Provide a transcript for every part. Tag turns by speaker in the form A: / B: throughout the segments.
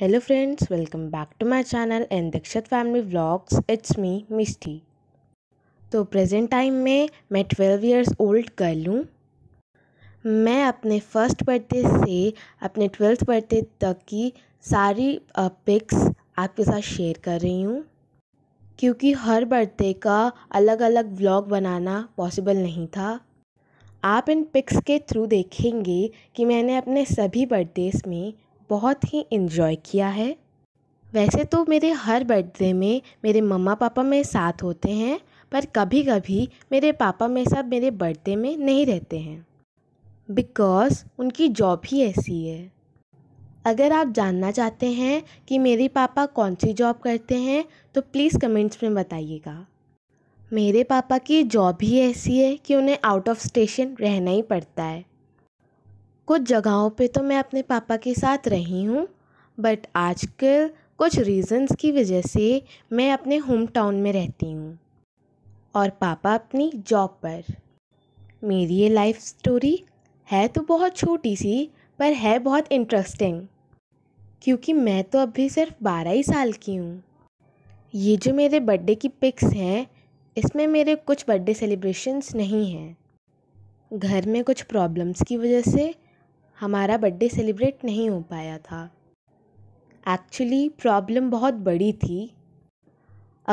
A: hello friends welcome back to my channel and Dakshat family vlogs it's me Misti तो present time में मैं twelve years old girl हूँ मैं अपने फर्स्ट बर्थडे से अपने ट्वेल्थ बर्थडे तक की सारी पिक्स आपके साथ शेयर कर रही हूँ क्योंकि हर बर्थडे का अलग अलग व्लॉग बनाना पॉसिबल नहीं था आप इन पिक्स के थ्रू देखेंगे कि मैंने अपने सभी बर्थडेज़ में बहुत ही इन्जॉय किया है वैसे तो मेरे हर बर्थडे में मेरे मम्मा पापा मेरे साथ होते हैं पर कभी कभी मेरे पापा मेरे साथ मेरे बर्थडे में नहीं रहते हैं बिकॉज़ उनकी जॉब ही ऐसी है अगर आप जानना चाहते हैं कि मेरे पापा कौन सी जॉब करते हैं तो प्लीज़ कमेंट्स में बताइएगा मेरे पापा की जॉब ही ऐसी है कि उन्हें आउट ऑफ स्टेशन रहना ही पड़ता है कुछ जगहों पे तो मैं अपने पापा के साथ रही हूँ बट आजकल कुछ रीज़न्स की वजह से मैं अपने होम टाउन में रहती हूँ और पापा अपनी जॉब पर मेरी ये लाइफ स्टोरी है तो बहुत छोटी सी पर है बहुत इंटरेस्टिंग क्योंकि मैं तो अभी सिर्फ बारह ही साल की हूँ ये जो मेरे बर्थडे की पिक्स हैं इसमें मेरे कुछ बर्थडे सेलिब्रेशंस नहीं हैं घर में कुछ प्रॉब्लम्स की वजह से हमारा बड्डे सेलिब्रेट नहीं हो पाया था एक्चुअली प्रॉब्लम बहुत बड़ी थी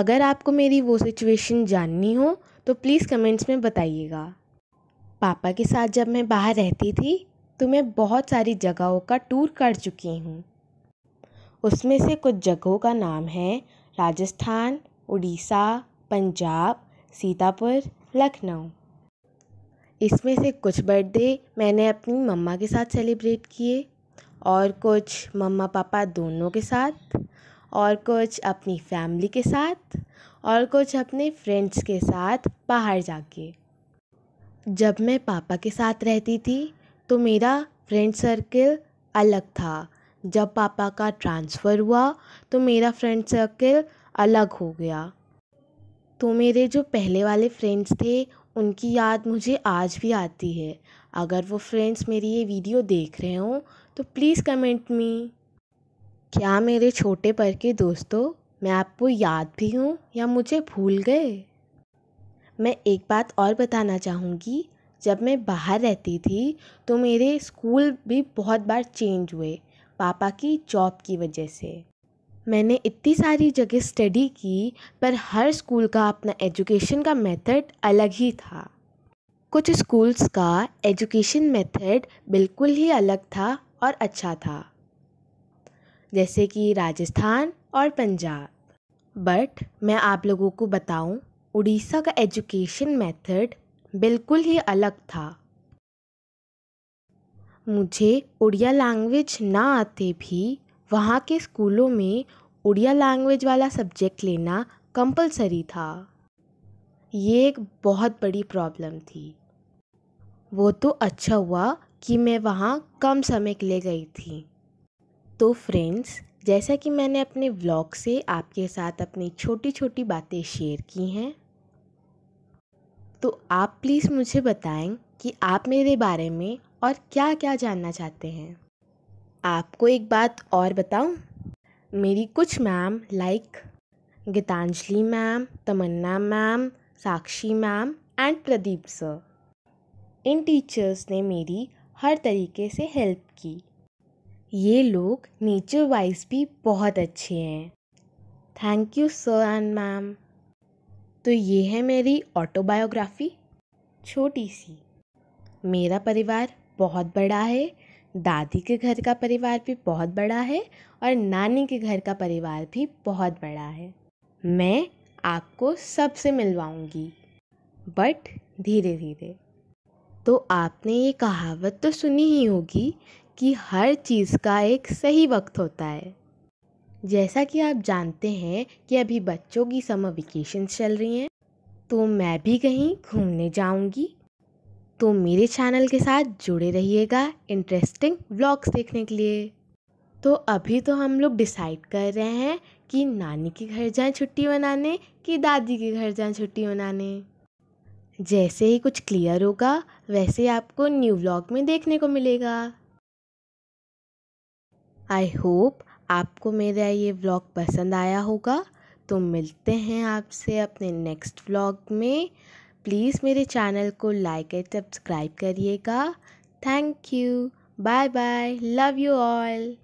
A: अगर आपको मेरी वो सिचुएशन जाननी हो तो प्लीज़ कमेंट्स में बताइएगा पापा के साथ जब मैं बाहर रहती थी तो मैं बहुत सारी जगहों का टूर कर चुकी हूँ उसमें से कुछ जगहों का नाम है राजस्थान उड़ीसा पंजाब सीतापुर लखनऊ इसमें से कुछ बर्थडे मैंने अपनी मम्मा के साथ सेलिब्रेट किए और कुछ मम्मा पापा दोनों के साथ और कुछ अपनी फ़ैमिली के साथ और कुछ अपने फ्रेंड्स के साथ बाहर जाके जब मैं पापा के साथ रहती थी तो मेरा फ्रेंड सर्कल अलग था जब पापा का ट्रांसफ़र हुआ तो मेरा फ्रेंड सर्कल अलग हो गया तो मेरे जो पहले वाले फ्रेंड्स थे उनकी याद मुझे आज भी आती है अगर वो फ्रेंड्स मेरी ये वीडियो देख रहे हों तो प्लीज़ कमेंट मी क्या मेरे छोटे पर के दोस्तों मैं आपको याद भी हूँ या मुझे भूल गए मैं एक बात और बताना चाहूँगी जब मैं बाहर रहती थी तो मेरे स्कूल भी बहुत बार चेंज हुए पापा की जॉब की वजह से मैंने इतनी सारी जगह स्टडी की पर हर स्कूल का अपना एजुकेशन का मेथड अलग ही था कुछ स्कूल्स का एजुकेशन मेथड बिल्कुल ही अलग था और अच्छा था जैसे कि राजस्थान और पंजाब बट मैं आप लोगों को बताऊं उड़ीसा का एजुकेशन मेथड बिल्कुल ही अलग था मुझे उड़िया लैंग्वेज ना आते भी वहाँ के स्कूलों में उड़िया लैंग्वेज वाला सब्जेक्ट लेना कंपलसरी था ये एक बहुत बड़ी प्रॉब्लम थी वो तो अच्छा हुआ कि मैं वहाँ कम समय के लिए गई थी तो फ्रेंड्स जैसा कि मैंने अपने व्लॉग से आपके साथ अपनी छोटी छोटी बातें शेयर की हैं तो आप प्लीज़ मुझे बताएं कि आप मेरे बारे में और क्या क्या जानना चाहते हैं आपको एक बात और बताऊं मेरी कुछ ma'am like Geetanjali ma'am Tamanna ma'am Sakshi ma'am and Pradeep sir इन टीचर्स ने मेरी हर तरीके से हेल्प की ये लोग नेचर वाइज भी बहुत अच्छे हैं thank you sir and ma'am तो ये है मेरी ऑटोबायोग्राफी छोटी सी मेरा परिवार बहुत बड़ा है दादी के घर का परिवार भी बहुत बड़ा है और नानी के घर का परिवार भी बहुत बड़ा है मैं आपको सबसे मिलवाऊंगी बट धीरे धीरे तो आपने ये कहावत तो सुनी ही होगी कि हर चीज़ का एक सही वक्त होता है जैसा कि आप जानते हैं कि अभी बच्चों की समर वेकेशन चल रही हैं तो मैं भी कहीं घूमने जाऊंगी तो मेरे चैनल के साथ जुड़े रहिएगा इंटरेस्टिंग व्लॉग्स देखने के लिए तो अभी तो हम लोग डिसाइड कर रहे हैं कि नानी के घर जाएं छुट्टी मनाने कि दादी के घर जाएं छुट्टी मनाने जैसे ही कुछ क्लियर होगा वैसे ही आपको न्यू व्लॉग में देखने को मिलेगा आई होप आपको मेरा ये व्लॉग पसंद आया होगा तो मिलते हैं आपसे अपने नेक्स्ट व्लॉग में प्लीज़ मेरे चैनल को लाइक एंड सब्सक्राइब करिएगा thank you bye bye love you all